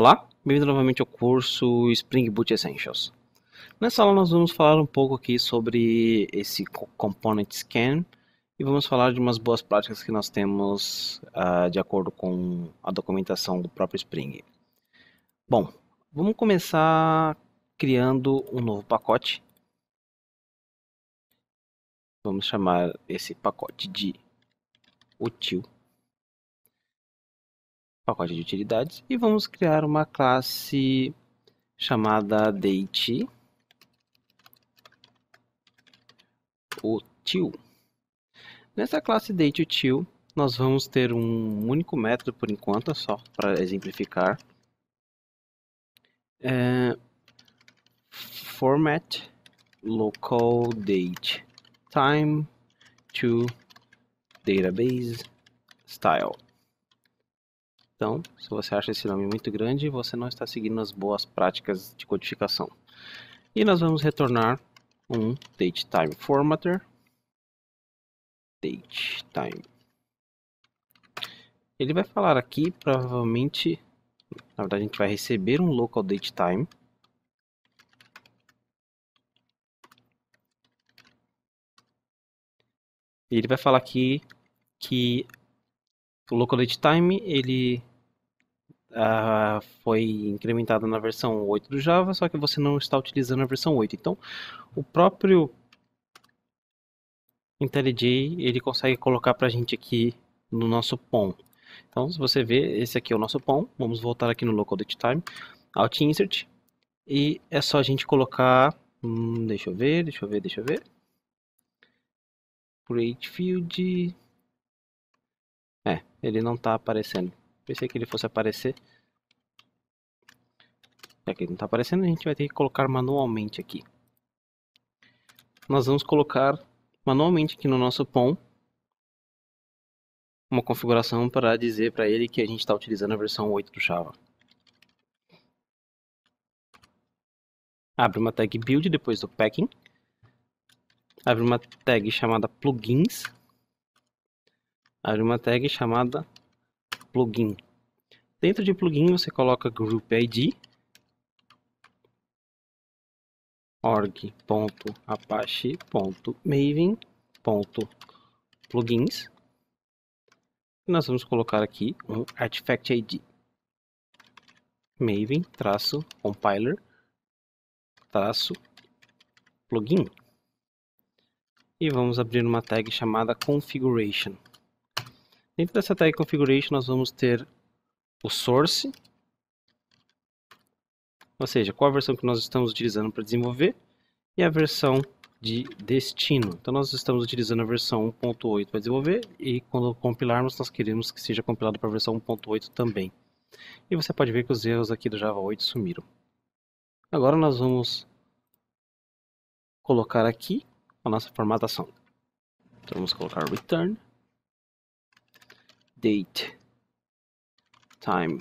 Olá, bem-vindo novamente ao curso Spring Boot Essentials. Nessa aula nós vamos falar um pouco aqui sobre esse Component Scan e vamos falar de umas boas práticas que nós temos uh, de acordo com a documentação do próprio Spring. Bom, vamos começar criando um novo pacote. Vamos chamar esse pacote de Util pacote de utilidades e vamos criar uma classe chamada date util. Nessa classe date util, nós vamos ter um único método por enquanto, só para exemplificar. É, format local date time to database style então, se você acha esse nome muito grande, você não está seguindo as boas práticas de codificação. E nós vamos retornar um date time formatter date time. Ele vai falar aqui, provavelmente, na verdade a gente vai receber um local date time. Ele vai falar aqui que o local date time ele uh, foi incrementada na versão 8 do Java, só que você não está utilizando a versão 8. Então, o próprio IntelliJ, ele consegue colocar para a gente aqui no nosso POM. Então, se você ver, esse aqui é o nosso POM. Vamos voltar aqui no local date time, alt insert, e é só a gente colocar, hum, deixa eu ver, deixa eu ver, deixa eu ver. Create field. É, ele não está aparecendo. Pensei que ele fosse aparecer. Já é que ele não está aparecendo, a gente vai ter que colocar manualmente aqui. Nós vamos colocar manualmente aqui no nosso POM uma configuração para dizer para ele que a gente está utilizando a versão 8 do Java. Abre uma tag build depois do packing. Abre uma tag chamada plugins. Abre uma tag chamada plugin. Dentro de plugin você coloca group ID org.apache.maven.plugins e nós vamos colocar aqui um artifact ID maven-compiler-plugin e vamos abrir uma tag chamada configuration Dentro dessa tag configuration nós vamos ter o source, ou seja, qual a versão que nós estamos utilizando para desenvolver, e a versão de destino. Então nós estamos utilizando a versão 1.8 para desenvolver e quando compilarmos nós queremos que seja compilado para a versão 1.8 também. E você pode ver que os erros aqui do Java 8 sumiram. Agora nós vamos colocar aqui a nossa formatação. Então vamos colocar return date time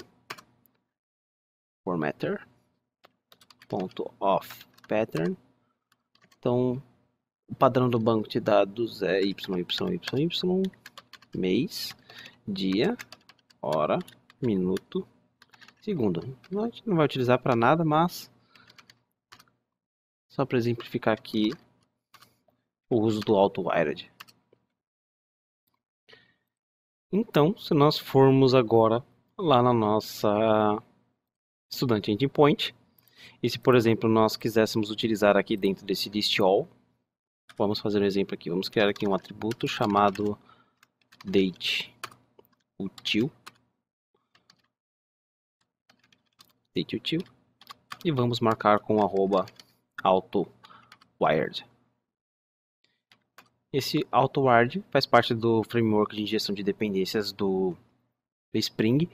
formatter ponto off pattern então o padrão do banco de dados é y y y mês dia hora minuto segundo a gente não vai utilizar para nada mas só para exemplificar aqui o uso do auto wired então, se nós formos agora lá na nossa estudante endpoint, e se, por exemplo, nós quiséssemos utilizar aqui dentro desse list all, vamos fazer um exemplo aqui, vamos criar aqui um atributo chamado date util, date util, e vamos marcar com arroba autowired. Esse AutoWard faz parte do framework de injeção de dependências do Spring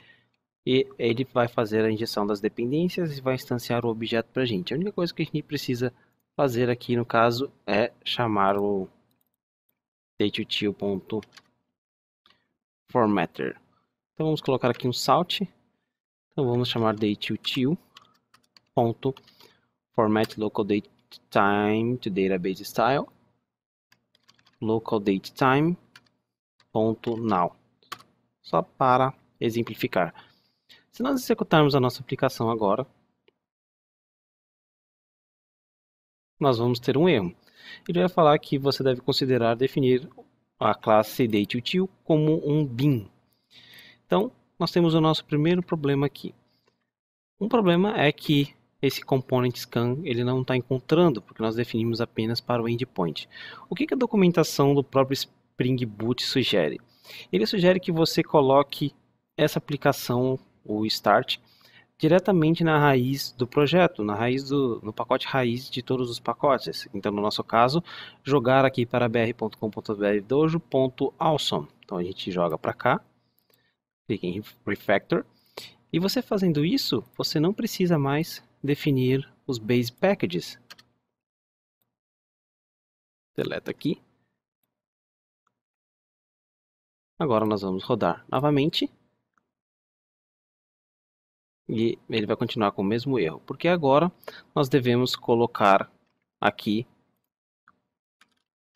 e ele vai fazer a injeção das dependências e vai instanciar o objeto para a gente. A única coisa que a gente precisa fazer aqui no caso é chamar o dateUtil.formatter. Então vamos colocar aqui um salt. Então vamos chamar dateUtil.format local to database style local ponto now só para exemplificar se nós executarmos a nossa aplicação agora nós vamos ter um erro ele vai falar que você deve considerar definir a classe dateUtil como um bin então nós temos o nosso primeiro problema aqui um problema é que esse component scan ele não está encontrando, porque nós definimos apenas para o endpoint. O que, que a documentação do próprio Spring Boot sugere? Ele sugere que você coloque essa aplicação, o Start, diretamente na raiz do projeto, na raiz do, no pacote raiz de todos os pacotes. Então, no nosso caso, jogar aqui para br.com.br dojo.awesome. Então, a gente joga para cá, clica em Refactor, e você fazendo isso, você não precisa mais definir os base packages. Deleta aqui. Agora nós vamos rodar novamente. E ele vai continuar com o mesmo erro, porque agora nós devemos colocar aqui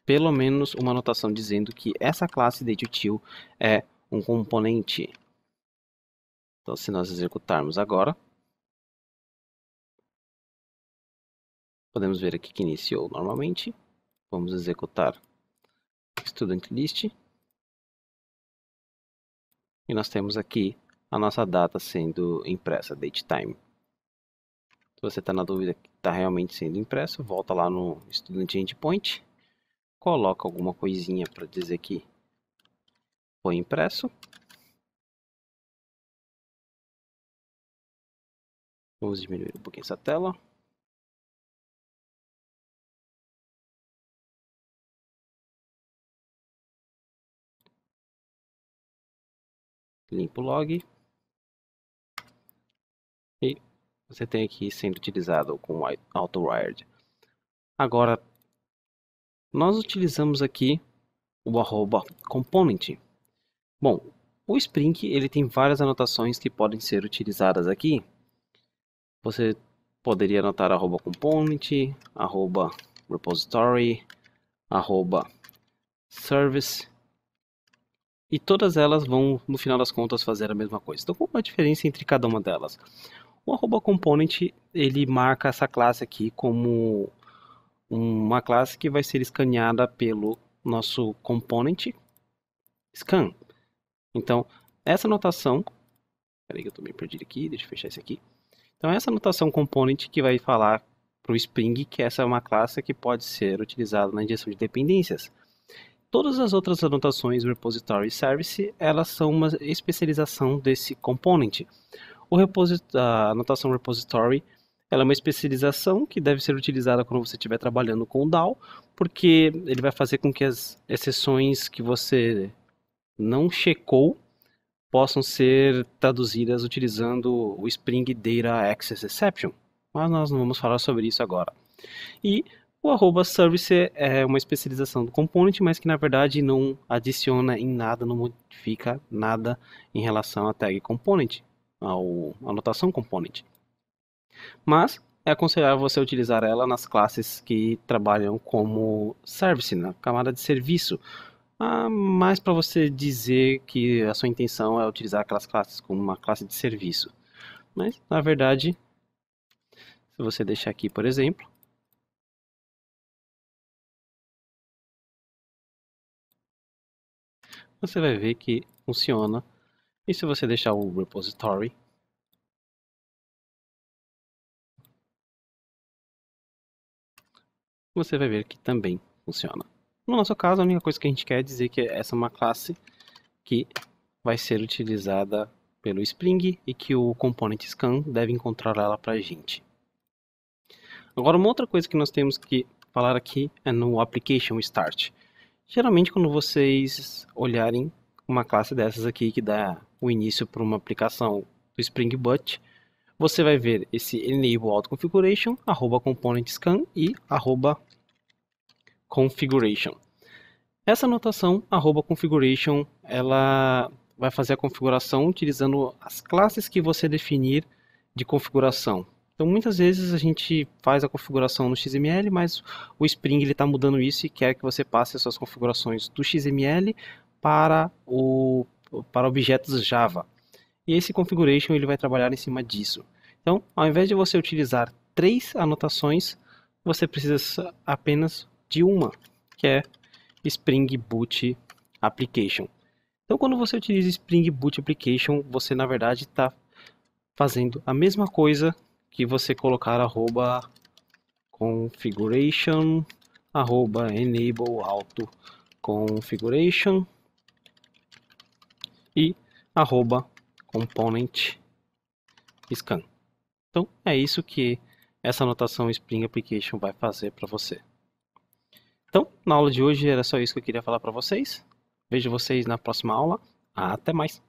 pelo menos uma anotação dizendo que essa classe util é um componente. Então, se nós executarmos agora, Podemos ver aqui que iniciou normalmente. Vamos executar student list. E nós temos aqui a nossa data sendo impressa, date time. Se você está na dúvida que está realmente sendo impresso, volta lá no student endpoint, coloca alguma coisinha para dizer que foi impresso. Vamos diminuir um pouquinho essa tela. limpo o log. E você tem aqui sendo utilizado com AutoWired. Agora, nós utilizamos aqui o arroba component. Bom, o Spring ele tem várias anotações que podem ser utilizadas aqui. Você poderia anotar arroba component, arroba repository, arroba service e todas elas vão, no final das contas, fazer a mesma coisa. Então, qual é a diferença entre cada uma delas? O arroba component, ele marca essa classe aqui como uma classe que vai ser escaneada pelo nosso component scan. Então, essa notação, peraí que eu estou meio perdido aqui, deixa eu fechar isso aqui. Então, essa notação component que vai falar para o Spring que essa é uma classe que pode ser utilizada na injeção de dependências. Todas as outras anotações Repository Service, elas são uma especialização desse component. O a anotação repository ela é uma especialização que deve ser utilizada quando você estiver trabalhando com o DAO, porque ele vai fazer com que as exceções que você não checou possam ser traduzidas utilizando o Spring Data Access Exception. Mas nós não vamos falar sobre isso agora. E o arroba service é uma especialização do component, mas que na verdade não adiciona em nada, não modifica nada em relação à tag component, ao anotação component. Mas é aconselhável você utilizar ela nas classes que trabalham como service, na camada de serviço. Ah, mais para você dizer que a sua intenção é utilizar aquelas classes como uma classe de serviço. Mas, na verdade, se você deixar aqui, por exemplo, você vai ver que funciona. E se você deixar o repository, você vai ver que também funciona. No nosso caso, a única coisa que a gente quer é dizer que essa é uma classe que vai ser utilizada pelo Spring e que o component scan deve encontrar ela para a gente. Agora, uma outra coisa que nós temos que falar aqui é no application start. Geralmente, quando vocês olharem uma classe dessas aqui que dá o início para uma aplicação do Spring Boot, você vai ver esse enable configuration arroba component scan e arroba configuration. Essa anotação, arroba configuration, ela vai fazer a configuração utilizando as classes que você definir de configuração. Então muitas vezes a gente faz a configuração no XML, mas o Spring está mudando isso e quer que você passe as suas configurações do XML para, o, para objetos Java. E esse configuration ele vai trabalhar em cima disso. Então, ao invés de você utilizar três anotações, você precisa apenas de uma, que é Spring Boot Application. Então, quando você utiliza Spring Boot Application, você na verdade está fazendo a mesma coisa que você colocar arroba configuration arroba enable auto configuration e arroba component scan. Então é isso que essa anotação Spring Application vai fazer para você. Então, na aula de hoje era só isso que eu queria falar para vocês. Vejo vocês na próxima aula. Até mais!